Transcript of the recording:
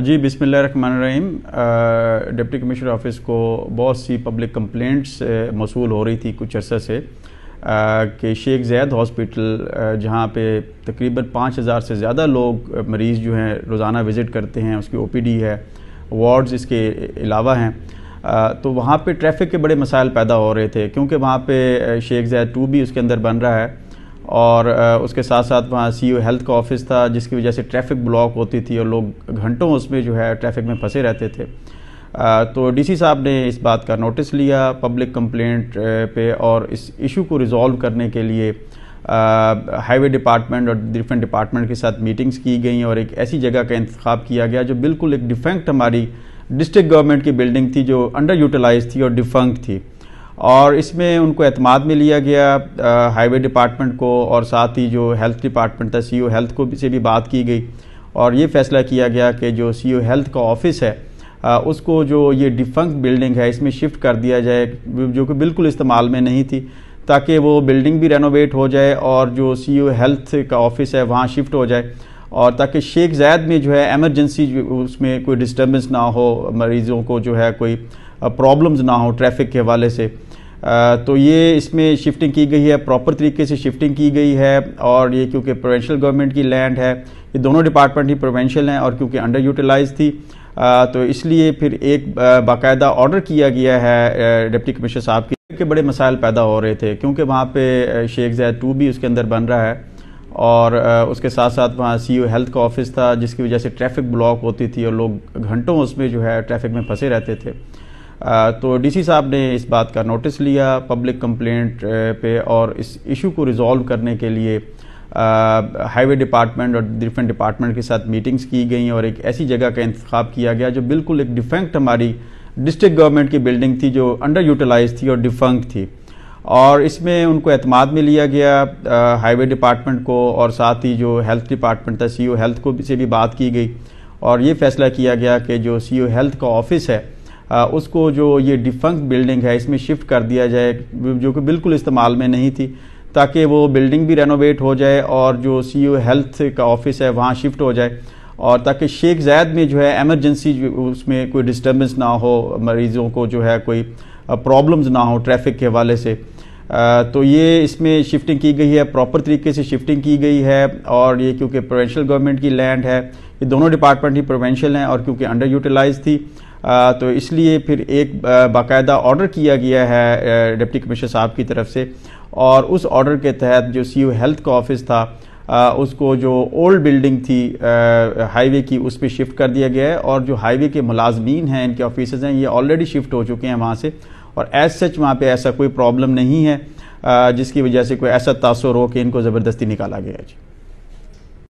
जी बिसमिल्ल रहीम deputy commissioner office को बहुत सी पब्लिक कंप्लेंट्स मौसू हो रही थी कुछ अर्सा से कि शेख जैद हॉस्पिटल जहाँ पे तकरीबन पाँच हज़ार से ज़्यादा लोग मरीज़ जो हैं रोज़ाना विज़िट करते हैं उसकी ओपीडी है वार्ड्स इसके अलावा हैं तो वहाँ पे ट्रैफिक के बड़े मसाइल पैदा हो रहे थे क्योंकि वहाँ पे शेख जैद टू भी उसके अंदर बन रहा है और उसके साथ साथ वहाँ सी हेल्थ e का ऑफिस था जिसकी वजह से ट्रैफिक ब्लॉक होती थी और लोग घंटों उसमें जो है ट्रैफिक में फंसे रहते थे तो डीसी साहब ने इस बात का नोटिस लिया पब्लिक कंप्लेंट पे और इस इशू को रिज़ॉल्व करने के लिए हाईवे डिपार्टमेंट और डिफरेंट डिपार्टमेंट के साथ मीटिंग्स की गई और एक ऐसी जगह का इंतखब किया गया जो बिल्कुल एक डिफेंक्ट हमारी डिस्ट्रिक्ट गवर्नमेंट की बिल्डिंग थी जो अंडर यूटिलाइज थी और डिफंक्ट थी और इसमें उनको अतमाद में लिया गया हाईवे डिपार्टमेंट को और साथ ही जो हेल्थ डिपार्टमेंट था सी हेल्थ को से भी बात की गई और ये फैसला किया गया कि जो सी हेल्थ का ऑफिस है आ, उसको जो ये डिफंक बिल्डिंग है इसमें शिफ्ट कर दिया जाए जो कि बिल्कुल इस्तेमाल में नहीं थी ताकि वो बिल्डिंग भी रेनोवेट हो जाए और जो सी हेल्थ का ऑफिस है वहाँ शिफ्ट हो जाए और ताकि शेख जैद में जो है एमरजेंसी उसमें कोई डिस्टर्बेंस ना हो मरीज़ों को जो है कोई प्रॉब्लम्स ना हो ट्रैफिक के हवाले से तो ये इसमें शिफ्टिंग की गई है प्रॉपर तरीके से शिफ्टिंग की गई है और ये क्योंकि प्रोवेंशल गवर्नमेंट की लैंड है ये दोनों डिपार्टमेंट ही प्रोवेंशल हैं और क्योंकि अंडर यूटिलाइज थी तो इसलिए फिर एक बाकायदा ऑर्डर किया गया है डिप्टी कमिश्नर साहब की के बड़े मसाइल पैदा हो रहे थे क्योंकि वहाँ पे शेख जैद टू भी उसके अंदर बन रहा है और उसके साथ साथ वहाँ सी हेल्थ e का ऑफिस था जिसकी वजह से ट्रैफिक ब्लॉक होती थी और लोग घंटों उसमें जो है ट्रैफिक में फंसे रहते थे तो डीसी साहब ने इस बात का नोटिस लिया पब्लिक कंप्लेंट पे और इस इशू को रिज़ॉल्व करने के लिए हाईवे डिपार्टमेंट और डिफरेंट डिपार्टमेंट के साथ मीटिंग्स की गई और एक ऐसी जगह का इंतखब किया गया जो बिल्कुल एक डिफेंक्ट हमारी डिस्ट्रिक्ट गवर्नमेंट की बिल्डिंग थी जो अंडर यूटिलाइज थी और डिफंक थी और इसमें उनको अतमाद में लिया गया हाईवे डिपार्टमेंट को और साथ ही जो हेल्थ डिपार्टमेंट था सी हेल्थ को से भी बात की गई और ये फैसला किया गया कि जो सी हेल्थ का ऑफिस है उसको जो ये डिफंक बिल्डिंग है इसमें शिफ्ट कर दिया जाए जो कि बिल्कुल इस्तेमाल में नहीं थी ताकि वो बिल्डिंग भी रेनोवेट हो जाए और जो सी हेल्थ e का ऑफिस है वहाँ शिफ्ट हो जाए और ताकि शेख जैद में जो है एमरजेंसी उसमें कोई डिस्टर्बेंस ना हो मरीज़ों को जो है कोई प्रॉब्लम्स ना हो ट्रैफिक के हवाले से तो ये इसमें शिफ्टिंग की गई है प्रॉपर तरीके से शिफ्टिंग की गई है और ये क्योंकि प्रोवेंशल गवर्नमेंट की लैंड है ये दोनों डिपार्टमेंट ही प्रोवेंशल हैं और क्योंकि अंडर यूटिलाइज थी तो इसलिए फिर एक बाकायदा ऑर्डर किया गया है डिप्टी कमिश्नर साहब की तरफ से और उस ऑर्डर के तहत जो सी हेल्थ e का ऑफिस था आ, उसको जो ओल्ड बिल्डिंग थी हाईवे की उस पर शिफ्ट कर दिया गया है और जो हाईवे के मुलाजमीन हैं इनके ऑफिस हैं ये ऑलरेडी शिफ्ट हो चुके हैं वहाँ से और एज सच वहाँ पर ऐसा कोई प्रॉब्लम नहीं है आ, जिसकी वजह से कोई ऐसा तासर हो कि इनको ज़बरदस्ती निकाला गया जी